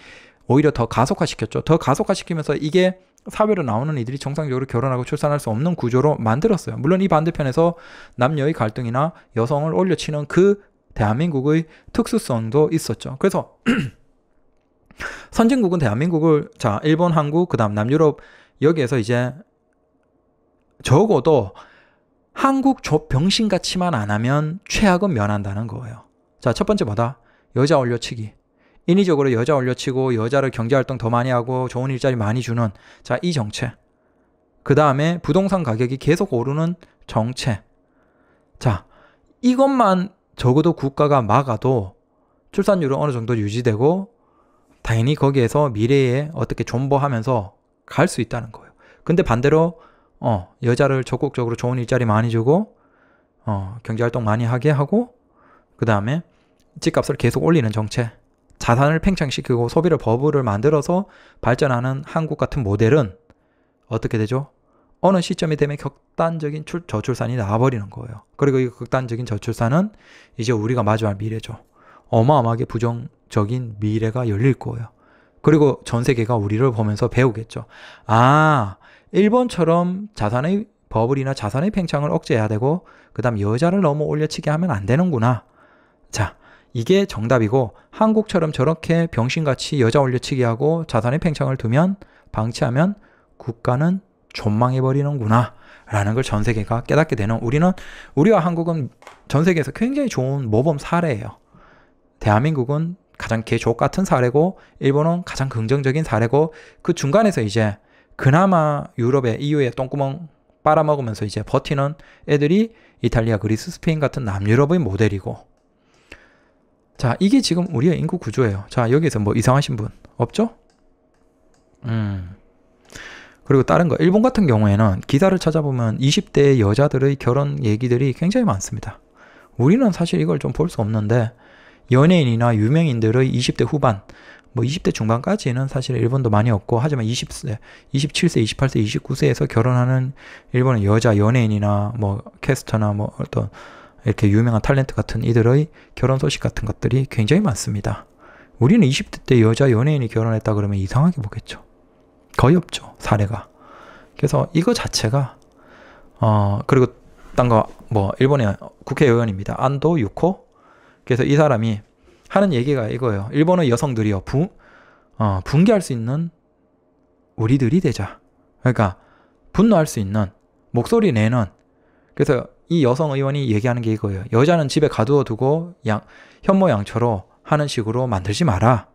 오히려 더 가속화시켰죠. 더 가속화시키면서 이게 사회로 나오는 이들이 정상적으로 결혼하고 출산할 수 없는 구조로 만들었어요. 물론 이 반대편에서 남녀의 갈등이나 여성을 올려치는 그 대한민국의 특수성도 있었죠. 그래서 <clears throat> 선진국은 대한민국을 자 일본, 한국, 그다음 남유럽 여기에서 이제 적어도 한국 병신 같이만 안 하면 최악은 면한다는 거예요. 자첫 번째 뭐다? 여자 올려치기. 인위적으로 여자 올려치고 여자를 경제활동 더 많이 하고 좋은 일자리 많이 주는 자이 정체. 그 다음에 부동산 가격이 계속 오르는 정체. 자 이것만 적어도 국가가 막아도 출산율은 어느 정도 유지되고 당연히 거기에서 미래에 어떻게 존버하면서 갈 수 있다는 거예요. 근데 반대로 어, 여자를 적극적으로 좋은 일자리 많이 주고 어, 경제활동 많이 하게 하고 그 다음에 집값을 계속 올리는 정책 자산을 팽창시키고 소비를 버블을 만들어서 발전하는 한국 같은 모델은 어떻게 되죠? 어느 시점이 되면 극단적인 출, 저출산이 나와버리는 거예요. 그리고 이 극단적인 저출산은 이제 우리가 마주할 미래죠. 어마어마하게 부정적인 미래가 열릴 거예요. 그리고 전 세계가 우리를 보면서 배우겠죠. 아, 일본처럼 자산의 버블이나 자산의 팽창을 억제해야 되고, 그 다음 여자를 너무 올려치게 하면 안 되는구나. 자, 이게 정답이고, 한국처럼 저렇게 병신같이 여자 올려치게 하고 자산의 팽창을 두면, 방치하면 국가는 존망해버리는구나. 라는 걸 전 세계가 깨닫게 되는 우리는 우리와 한국은 전 세계에서 굉장히 좋은 모범 사례예요. 대한민국은 가장 개족 같은 사례고 일본은 가장 긍정적인 사례고 그 중간에서 이제 그나마 유럽의 EU의 똥구멍 빨아먹으면서 이제 버티는 애들이 이탈리아, 그리스, 스페인 같은 남유럽의 모델이고 자 이게 지금 우리의 인구 구조예요. 자 여기에서 뭐 이상하신 분 없죠? 음 그리고 다른 거 일본 같은 경우에는 기사를 찾아보면 20대 여자들의 결혼 얘기들이 굉장히 많습니다. 우리는 사실 이걸 좀 볼 수 없는데 연예인이나 유명인들의 20대 후반 뭐 20대 중반까지는 사실 일본도 많이 없고 하지만 20세, 27세, 28세, 29세에서 결혼하는 일본의 여자 연예인이나 뭐 캐스터나 뭐 어떤 이렇게 유명한 탤런트 같은 이들의 결혼 소식 같은 것들이 굉장히 많습니다. 우리는 20대 때 여자 연예인이 결혼했다 그러면 이상하게 보겠죠. 거의 없죠. 사례가. 그래서 이거 자체가, 어, 그리고 딴 거, 뭐, 일본의 국회의원입니다. 안도 유코. 그래서 이 사람이 하는 얘기가 이거예요. 일본의 여성들이요. 부, 어, 붕괴할 수 있는 우리들이 되자. 그러니까, 분노할 수 있는, 목소리 내는, 그래서 이 여성 의원이 얘기하는 게 이거예요. 여자는 집에 가두어 두고 양, 현모양처로 하는 식으로 만들지 마라.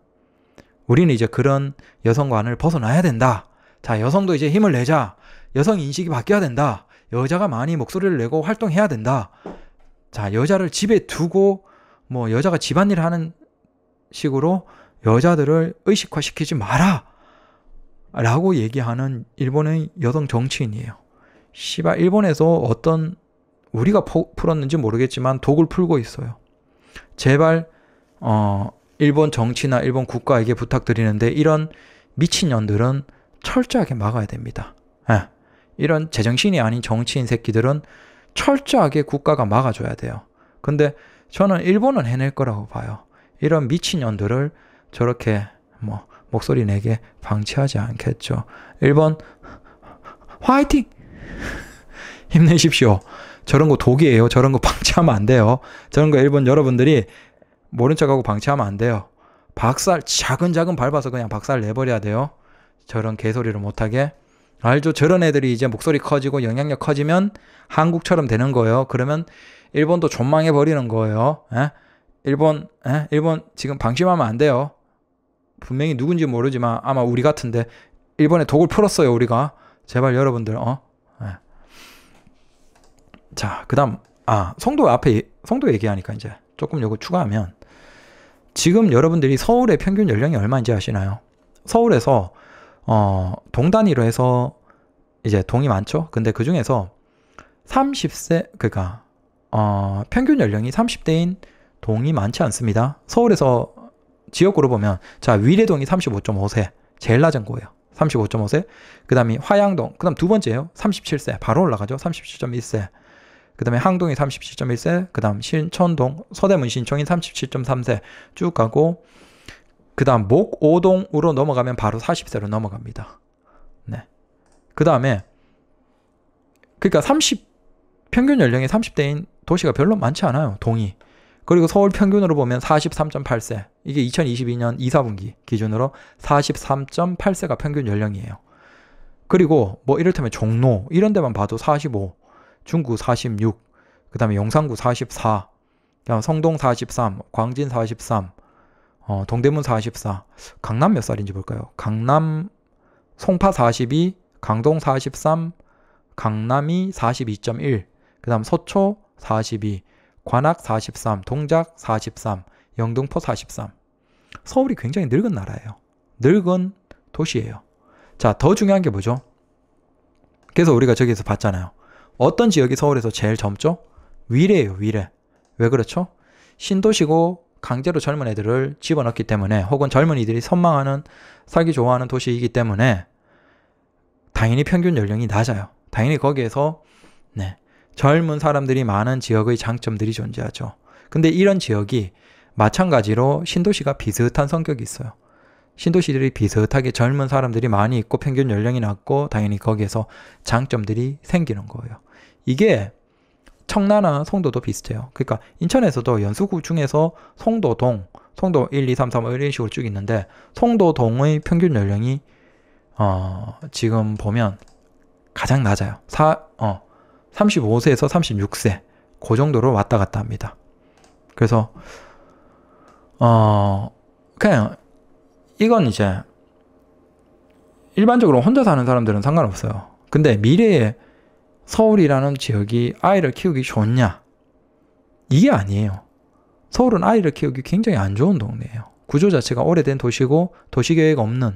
우리는 이제 그런 여성관을 벗어나야 된다. 자, 여성도 이제 힘을 내자. 여성 인식이 바뀌어야 된다. 여자가 많이 목소리를 내고 활동해야 된다. 자, 여자를 집에 두고 뭐 여자가 집안일을 하는 식으로 여자들을 의식화시키지 마라. 라고 얘기하는 일본의 여성 정치인이에요. 씨발 일본에서 어떤 우리가 포, 풀었는지 모르겠지만 독을 풀고 있어요. 제발 어 일본 정치나 일본 국가에게 부탁드리는데 이런 미친년들은 철저하게 막아야 됩니다. 예. 이런 제정신이 아닌 정치인 새끼들은 철저하게 국가가 막아줘야 돼요. 근데 저는 일본은 해낼 거라고 봐요. 이런 미친년들을 저렇게 뭐 목소리 내게 방치하지 않겠죠. 일본 화이팅! <laughs> 힘내십시오. 저런 거 독이에요. 저런 거 방치하면 안 돼요. 저런 거 일본 여러분들이 모른 척하고 방치하면 안 돼요. 박살 작은작은 밟아서 그냥 박살 내버려야 돼요. 저런 개소리를 못하게. 알죠? 저런 애들이 이제 목소리 커지고 영향력 커지면 한국처럼 되는 거예요. 그러면 일본도 존망해 버리는 거예요. 에? 예? 일본, 에? 예? 일본 지금 방심하면 안 돼요. 분명히 누군지 모르지만 아마 우리 같은데 일본에 독을 풀었어요 우리가. 제발 여러분들 어. 에. 예. 자 그다음 아 성도 앞에 송도 얘기하니까 이제 조금 요거 추가하면 지금 여러분들이 서울의 평균 연령이 얼마인지 아시나요? 서울에서 어, 동 단위로 해서 이제 동이 많죠. 근데 그 중에서 30세 그니까 어, 평균 연령이 30대인 동이 많지 않습니다. 서울에서 지역구로 보면 자 위례동이 35.5세 제일 낮은 거예요. 35.5세. 그다음이 화양동. 그다음 두 번째예요. 37세. 바로 올라가죠. 37.1세. 그 다음에 항동이 37.1세, 그 다음 신천동, 서대문 신청이 37.3세 쭉 가고, 그 다음 목오동으로 넘어가면 바로 40세로 넘어갑니다. 네. 그 다음에, 그러니까 30, 평균 연령이 30대인 도시가 별로 많지 않아요. 동이. 그리고 서울 평균으로 보면 43.8세. 이게 2022년 2, 4분기 기준으로 43.8세가 평균 연령이에요. 그리고 뭐 이를테면 종로 이런 데만 봐도 45, 중구 46, 그 다음에 용산구 44, 그다음 성동 43, 광진 43, 어, 동대문 44, 강남 몇 살인지 볼까요? 강남 송파 42, 강동 43, 강남이 42.1, 그 다음 서초 42, 관악 43, 동작 43, 영등포 43. 서울이 굉장히 늙은 나라예요. 늙은 도시예요. 자, 더 중요한 게 뭐죠? 그래서 우리가 저기에서 봤잖아요. 어떤 지역이 서울에서 제일 젊죠? 위례예요, 위례. 왜 그렇죠? 신도시고 강제로 젊은 애들을 집어넣기 때문에 혹은 젊은이들이 선망하는 살기 좋아하는 도시이기 때문에 당연히 평균 연령이 낮아요. 당연히 거기에서 네, 젊은 사람들이 많은 지역의 장점들이 존재하죠. 근데 이런 지역이 마찬가지로 신도시가 비슷한 성격이 있어요. 신도시들이 비슷하게 젊은 사람들이 많이 있고 평균 연령이 낮고 당연히 거기에서 장점들이 생기는 거예요. 이게 청라나 송도도 비슷해요. 그러니까 인천에서도 연수구 중에서 송도동, 송도 1, 2, 3, 4, 5 이런 식으로 쭉 있는데 송도동의 평균 연령이 어, 지금 보면 가장 낮아요. 사, 어, 35세에서 36세 그 정도로 왔다 갔다 합니다. 그래서 어, 그냥 이건 이제 일반적으로 혼자 사는 사람들은 상관없어요. 근데 미래에 서울이라는 지역이 아이를 키우기 좋냐? 이게 아니에요. 서울은 아이를 키우기 굉장히 안 좋은 동네예요. 구조 자체가 오래된 도시고 도시계획 없는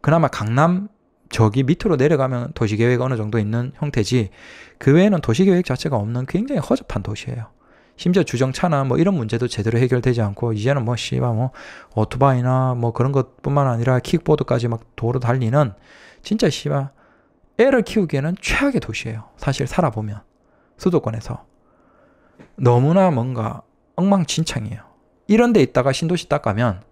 그나마 강남 저기 밑으로 내려가면 도시계획 어느 정도 있는 형태지 그 외에는 도시계획 자체가 없는 굉장히 허접한 도시예요. 심지어 주정차나 뭐 이런 문제도 제대로 해결되지 않고 이제는 뭐 씨발 뭐 오토바이나 뭐 그런 것뿐만 아니라 킥보드까지 막 도로 달리는 진짜 씨발 애를 키우기에는 최악의 도시예요. 사실 살아보면 수도권에서 너무나 뭔가 엉망진창이에요. 이런 데 있다가 신도시 딱 가면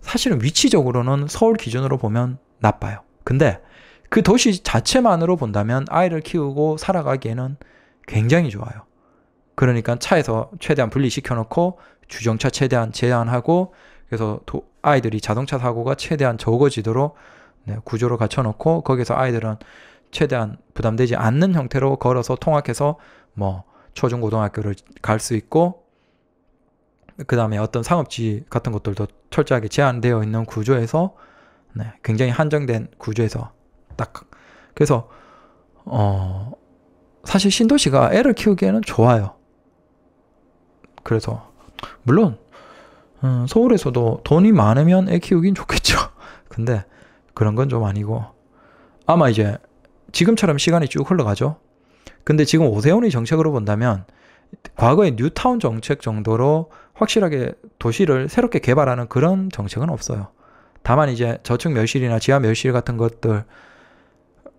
사실은 위치적으로는 서울 기준으로 보면 나빠요. 근데 그 도시 자체만으로 본다면 아이를 키우고 살아가기에는 굉장히 좋아요. 그러니까 차에서 최대한 분리시켜 놓고 주정차 최대한 제한하고 그래서 도, 아이들이 자동차 사고가 최대한 적어지도록 네, 구조로 갖춰 놓고 거기서 아이들은 최대한 부담되지 않는 형태로 걸어서 통학해서 뭐 초중고등학교를 갈 수 있고 그 다음에 어떤 상업지 같은 것들도 철저하게 제한되어 있는 구조에서 네, 굉장히 한정된 구조에서 딱 그래서 어 사실 신도시가 애를 키우기에는 좋아요. 그래서 물론 음, 서울에서도 돈이 많으면 애 키우긴 좋겠죠. <laughs> 근데 그런 건 좀 아니고 아마 이제 지금처럼 시간이 쭉 흘러가죠. 근데 지금 오세훈이 정책으로 본다면 과거의 뉴타운 정책 정도로 확실하게 도시를 새롭게 개발하는 그런 정책은 없어요. 다만 이제 저층 멸실이나 지하 멸실 같은 것들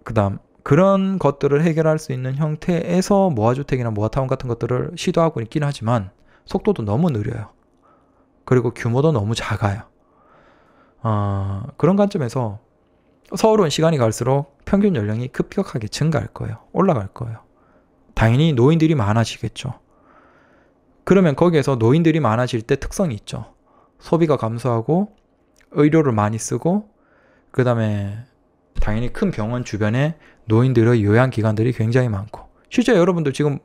그다음 그런 것들을 해결할 수 있는 형태에서 모아주택이나 모아타운 같은 것들을 시도하고 있긴 하지만 속도도 너무 느려요. 그리고 규모도 너무 작아요. 어, 그런 관점에서 서울은 시간이 갈수록 평균 연령이 급격하게 증가할 거예요. 올라갈 거예요. 당연히 노인들이 많아지겠죠. 그러면 거기에서 노인들이 많아질 때 특성이 있죠. 소비가 감소하고 의료를 많이 쓰고 그 다음에 당연히 큰 병원 주변에 노인들의 요양기관들이 굉장히 많고 실제 여러분들 지금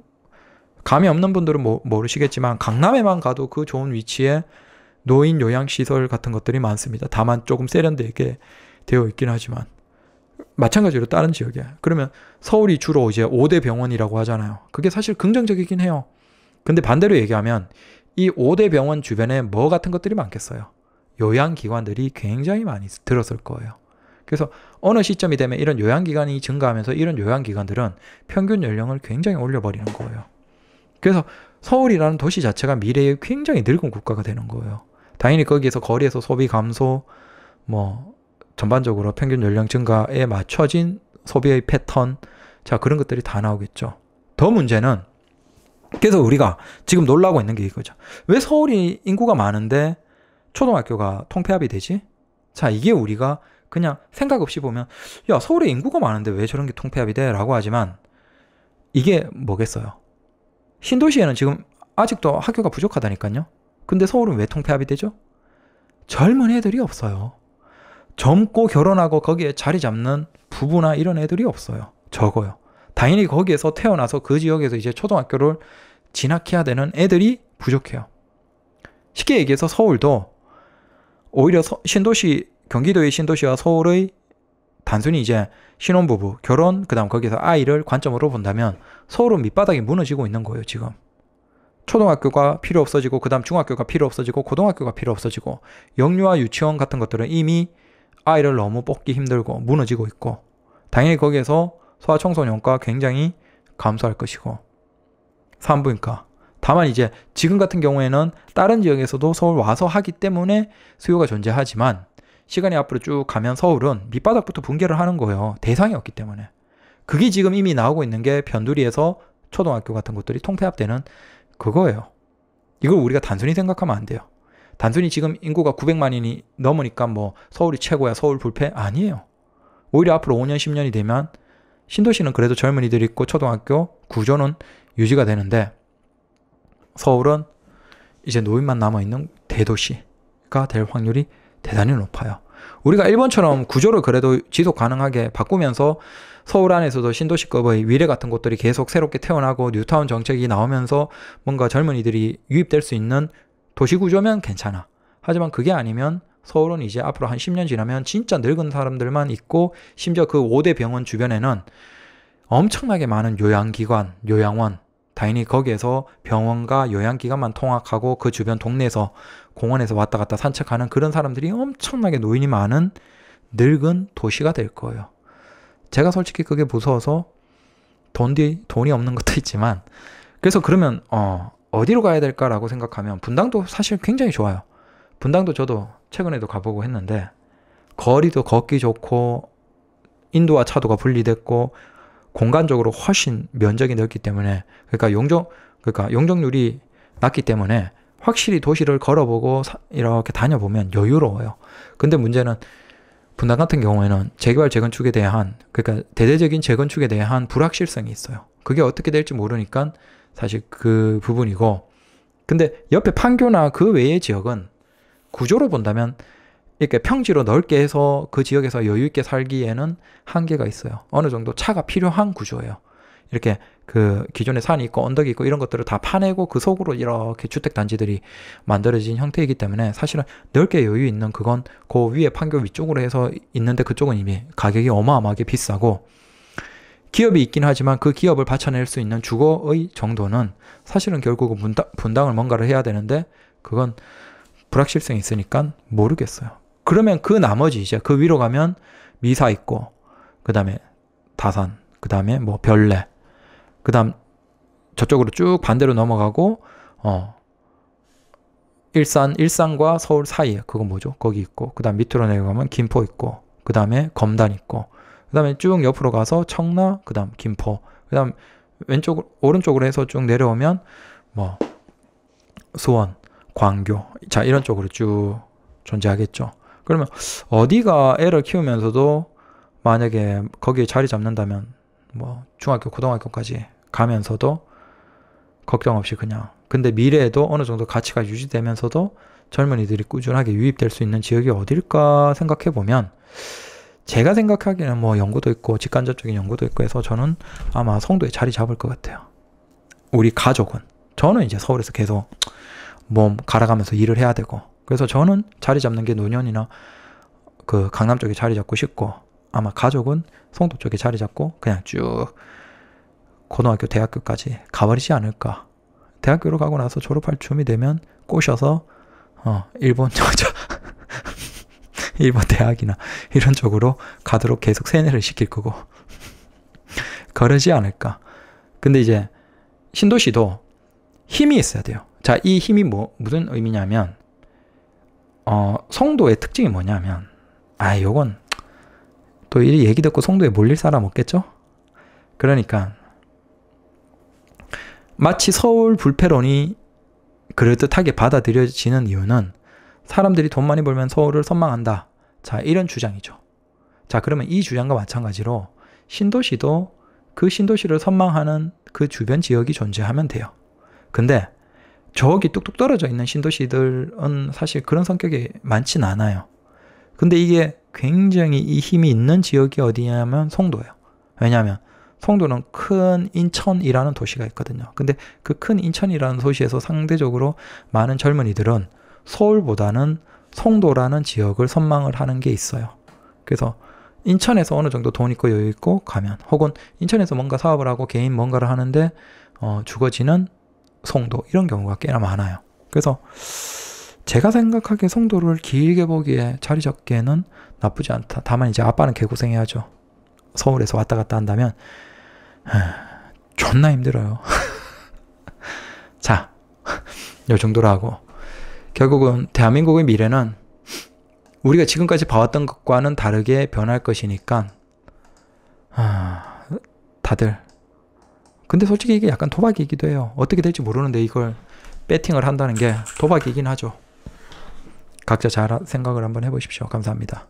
감이 없는 분들은 모르시겠지만 강남에만 가도 그 좋은 위치에 노인 요양시설 같은 것들이 많습니다. 다만 조금 세련되게 되어 있긴 하지만 마찬가지로 다른 지역에 그러면 서울이 주로 이제 5대 병원이라고 하잖아요. 그게 사실 긍정적이긴 해요. 근데 반대로 얘기하면 이 5대 병원 주변에 뭐 같은 것들이 많겠어요. 요양기관들이 굉장히 많이 들었을 거예요. 그래서 어느 시점이 되면 이런 요양기관이 증가하면서 이런 요양기관들은 평균 연령을 굉장히 올려버리는 거예요. 그래서 서울이라는 도시 자체가 미래에 굉장히 늙은 국가가 되는 거예요. 당연히 거기에서 거리에서 소비 감소, 뭐 전반적으로 평균 연령 증가에 맞춰진 소비의 패턴, 자, 그런 것들이 다 나오겠죠. 더 문제는 그래서 우리가 지금 놀라고 있는 게 이거죠. 왜 서울이 인구가 많은데 초등학교가 통폐합이 되지? 자, 이게 우리가 그냥 생각 없이 보면, 야, 서울에 인구가 많은데 왜 저런 게 통폐합이 돼? 라고 하지만, 이게 뭐겠어요? 신도시에는 지금 아직도 학교가 부족하다니까요. 근데 서울은 왜 통폐합이 되죠? 젊은 애들이 없어요. 젊고 결혼하고 거기에 자리 잡는 부부나 이런 애들이 없어요. 적어요. 당연히 거기에서 태어나서 그 지역에서 이제 초등학교를 진학해야 되는 애들이 부족해요. 쉽게 얘기해서 서울도 오히려 서, 신도시 경기도의 신도시와 서울의 단순히 이제 신혼부부 결혼 그다음 거기서 아이를 관점으로 본다면 서울은 밑바닥이 무너지고 있는 거예요 지금 초등학교가 필요 없어지고 그다음 중학교가 필요 없어지고 고등학교가 필요 없어지고 영유아 유치원 같은 것들은 이미 아이를 너무 뽑기 힘들고 무너지고 있고 당연히 거기에서 소아청소년과 굉장히 감소할 것이고 산부인과 다만 이제 지금 같은 경우에는 다른 지역에서도 서울 와서 하기 때문에 수요가 존재하지만 시간이 앞으로 쭉 가면 서울은 밑바닥부터 붕괴를 하는 거예요. 대상이 없기 때문에. 그게 지금 이미 나오고 있는 게 변두리에서 초등학교 같은 것들이 통폐합되는 그거예요. 이걸 우리가 단순히 생각하면 안 돼요. 단순히 지금 인구가 900만인이 넘으니까 뭐 서울이 최고야 서울 불패 아니에요. 오히려 앞으로 5년 10년이 되면 신도시는 그래도 젊은이들이 있고 초등학교 구조는 유지가 되는데 서울은 이제 노인만 남아있는 대도시가 될 확률이 대단히 높아요. 우리가 일본처럼 구조를 그래도 지속 가능하게 바꾸면서 서울 안에서도 신도시급의 위례 같은 곳들이 계속 새롭게 태어나고 뉴타운 정책이 나오면서 뭔가 젊은이들이 유입될 수 있는 도시 구조면 괜찮아. 하지만 그게 아니면 서울은 이제 앞으로 한 10년 지나면 진짜 늙은 사람들만 있고 심지어 그 5대 병원 주변에는 엄청나게 많은 요양기관, 요양원, 다행히 거기에서 병원과 요양기관만 통학하고 그 주변 동네에서 공원에서 왔다 갔다 산책하는 그런 사람들이 엄청나게 노인이 많은 늙은 도시가 될 거예요. 제가 솔직히 그게 무서워서 돈, 돈이 없는 것도 있지만 그래서 그러면 어 어디로 가야 될까라고 생각하면 분당도 사실 굉장히 좋아요. 분당도 저도 최근에도 가보고 했는데 거리도 걷기 좋고 인도와 차도가 분리됐고 공간적으로 훨씬 면적이 넓기 때문에 그러니까 용적 그러니까 용적률이 낮기 때문에 확실히 도시를 걸어보고 사, 이렇게 다녀보면 여유로워요. 근데 문제는 분당 같은 경우에는 재개발 재건축에 대한 그러니까 대대적인 재건축에 대한 불확실성이 있어요. 그게 어떻게 될지 모르니까 사실 그 부분이고 근데 옆에 판교나 그 외의 지역은 구조로 본다면 이렇게 평지로 넓게 해서 그 지역에서 여유 있게 살기에는 한계가 있어요. 어느 정도 차가 필요한 구조예요. 이렇게 그 기존에 산이 있고 언덕이 있고 이런 것들을 다 파내고 그 속으로 이렇게 주택 단지들이 만들어진 형태이기 때문에 사실은 넓게 여유 있는 그건 그 위에 판교 위쪽으로 해서 있는데 그쪽은 이미 가격이 어마어마하게 비싸고 기업이 있긴 하지만 그 기업을 받쳐낼 수 있는 주거의 정도는 사실은 결국은 분당, 분당을 뭔가를 해야 되는데 그건 불확실성이 있으니까 모르겠어요. 그러면 그 나머지 이제 그 위로 가면 미사 있고 그 다음에 다산 그 다음에 뭐 별내 그 다음 저쪽으로 쭉 반대로 넘어가고 어 일산 일산과 서울 사이에 그거 뭐죠? 거기 있고 그 다음 밑으로 내려가면 김포 있고 그 다음에 검단 있고 그 다음에 쭉 옆으로 가서 청라, 그 다음 김포, 그 다음 왼쪽, 오른쪽으로 해서 쭉 내려오면 뭐 수원, 광교, 자, 이런 쪽으로 쭉 존재하겠죠. 그러면 어디가 애를 키우면서도 만약에 거기에 자리 잡는다면 뭐 중학교, 고등학교까지 가면서도 걱정 없이 그냥 근데 미래에도 어느 정도 가치가 유지되면서도 젊은이들이 꾸준하게 유입될 수 있는 지역이 어딜까 생각해 보면 제가 생각하기에는 뭐 연구도 있고 직간접적인 연구도 있고 해서 저는 아마 성도에 자리 잡을 것 같아요. 우리 가족은 저는 이제 서울에서 계속 몸 갈아가면서 일을 해야 되고 그래서 저는 자리 잡는 게 노년이나 그 강남 쪽에 자리 잡고 싶고 아마 가족은 송도 쪽에 자리 잡고 그냥 쭉 고등학교 대학교까지 가버리지 않을까 대학교로 가고 나서 졸업할 쯤이 되면 꼬셔서 어 일본 저저 <laughs> <laughs> 일본 대학이나 이런 쪽으로 가도록 계속 세뇌를 시킬 거고 그러지 않을까. 근데 이제 신도시도 힘이 있어야 돼요. 자, 이 힘이 뭐 무슨 의미냐면 어, 성도의 특징이 뭐냐면 아, 요건 또 이 얘기 듣고 성도에 몰릴 사람 없겠죠? 그러니까 마치 서울 불패론이 그럴듯하게 받아들여지는 이유는 사람들이 돈 많이 벌면 서울을 선망한다. 자, 이런 주장이죠. 자, 그러면 이 주장과 마찬가지로 신도시도 그 신도시를 선망하는 그 주변 지역이 존재하면 돼요. 근데 저기 뚝뚝 떨어져 있는 신도시들은 사실 그런 성격이 많진 않아요. 근데 이게 굉장히 이 힘이 있는 지역이 어디냐면 송도예요. 왜냐하면 송도는 큰 인천이라는 도시가 있거든요. 근데 그 큰 인천이라는 도시에서 상대적으로 많은 젊은이들은 서울보다는 송도라는 지역을 선망을 하는 게 있어요. 그래서 인천에서 어느 정도 돈 있고 여유 있고 가면 혹은 인천에서 뭔가 사업을 하고 개인 뭔가를 하는데 어, 주거지는 송도 이런 경우가 꽤나 많아요. 그래서 제가 생각하기에 송도를 길게 보기에 자리 잡기에는 나쁘지 않다. 다만 이제 아빠는 개고생해야죠. 서울에서 왔다 갔다 한다면 하, 존나 힘들어요. <laughs> 자, 이 정도로 하고 결국은 대한민국의 미래는 우리가 지금까지 봐왔던 것과는 다르게 변할 것이니까 아, 다들 근데 솔직히 이게 약간 도박이기도 해요 어떻게 될지 모르는데 이걸 배팅을 한다는 게 도박이긴 하죠 각자 잘 생각을 한번 해보십시오 감사합니다